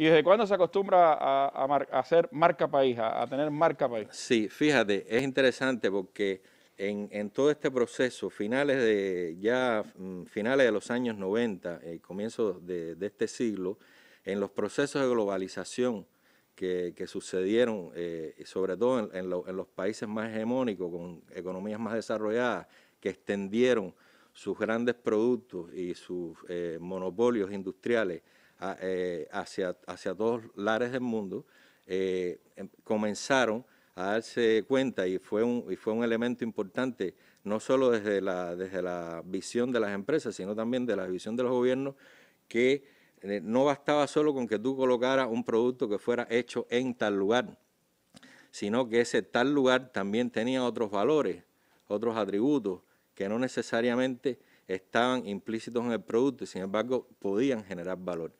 ¿Y desde cuándo se acostumbra a, hacer marca país, a, tener marca país? Sí, fíjate, es interesante porque en, todo este proceso, finales de ya mm, finales de los años 90, y eh, comienzos de, este siglo, en los procesos de globalización que, sucedieron, eh, sobre todo en, los países más hegemónicos, con economías más desarrolladas, que extendieron sus grandes productos y sus eh, monopolios industriales eh, hacia, hacia los lares del mundo, eh, em, comenzaron a darse cuenta y fue un, y fue un elemento importante, no solo desde la, desde la visión de las empresas, sino también de la visión de los gobiernos, que eh, no bastaba solo con que tú colocaras un producto que fuera hecho en tal lugar, sino que ese tal lugar también tenía otros valores, otros atributos que no necesariamente estaban implícitos en el producto y sin embargo podían generar valor.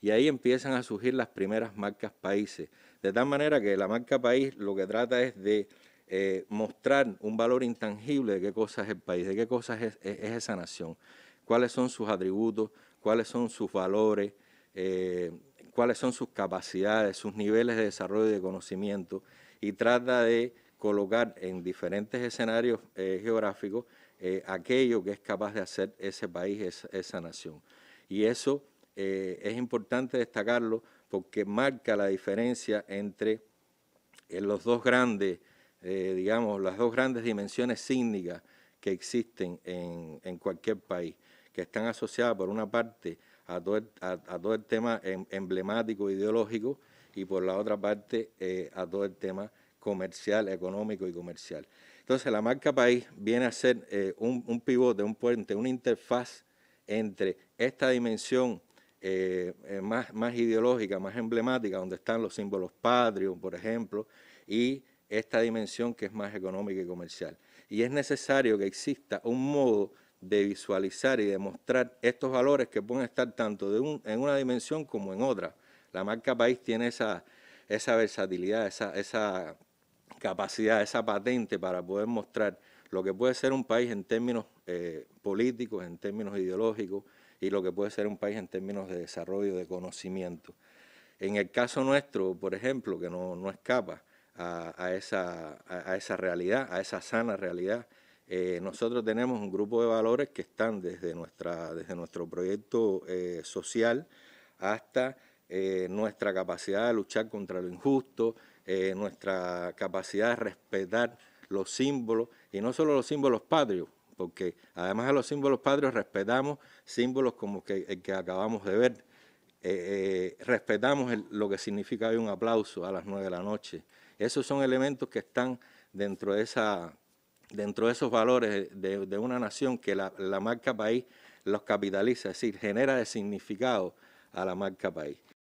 Y ahí empiezan a surgir las primeras marcas países. De tal manera que la marca país lo que trata es de eh, mostrar un valor intangible de qué cosa es el país, de qué cosa es, esa nación, cuáles son sus atributos, cuáles son sus valores, eh, cuáles son sus capacidades, sus niveles de desarrollo y de conocimiento, y trata de colocar en diferentes escenarios eh, geográficos aquello que es capaz de hacer ese país, esa, esa nación. Y eso eh, es importante destacarlo porque marca la diferencia entre eh, los dos grandes, eh, digamos, las dos grandes dimensiones cínicas que existen en, cualquier país, que están asociadas por una parte a todo el, tema em, emblemático ideológico y por la otra parte a todo el tema comercial, económico y comercial. Entonces la marca país viene a ser un, un pivote, un puente, una interfaz entre esta dimensión eh, eh, más, más ideológica, más emblemática, donde están los símbolos patrios, por ejemplo, y esta dimensión que es más económica y comercial. Y es necesario que exista un modo de visualizar y de mostrar estos valores que pueden estar tanto de en una dimensión como en otra. La marca país tiene esa, esa versatilidad, esa, esa capacidad, esa patente para poder mostrar lo que puede ser un país en términos eh, políticos, en términos ideológicos, y lo que puede ser un país en términos de desarrollo, de conocimiento. En el caso nuestro, por ejemplo, que no, no escapa a, esa, a, esa, realidad, a esa sana realidad, eh, nosotros tenemos un grupo de valores que están desde, nuestra, desde nuestro proyecto eh, social hasta eh, nuestra capacidad de luchar contra lo injusto, nuestra capacidad de respetar los símbolos, y no solo los símbolos patrios, porque además de los símbolos patrios respetamos símbolos como que, el que acabamos de ver, eh, eh, respetamos lo que significa un aplauso a las nueve de la noche. Esos son elementos que están dentro de, dentro de esos valores de, una nación que la, la marca país los capitaliza, es decir, genera de significado a la marca país.